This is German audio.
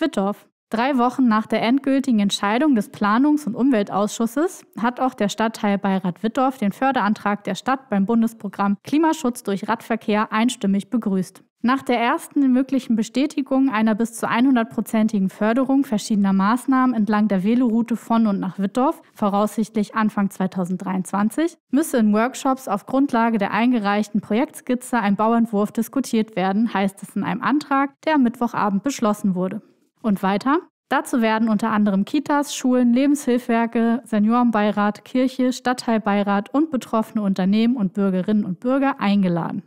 Wittorf. Drei Wochen nach der endgültigen Entscheidung des Planungs- und Umweltausschusses hat auch der Stadtteilbeirat Wittorf den Förderantrag der Stadt beim Bundesprogramm Klimaschutz durch Radverkehr einstimmig begrüßt. Nach der ersten möglichen Bestätigung einer bis zu 100-prozentigen Förderung verschiedener Maßnahmen entlang der Veloroute von und nach Wittorf, voraussichtlich Anfang 2023, müsse in Workshops auf Grundlage der eingereichten Projektskizze ein Bauentwurf diskutiert werden, heißt es in einem Antrag, der am Mittwochabend beschlossen wurde. Und weiter? Dazu werden unter anderem Kitas, Schulen, Lebenshilfwerke, Seniorenbeirat, Kirche, Stadtteilbeirat und betroffene Unternehmen und Bürgerinnen und Bürger eingeladen.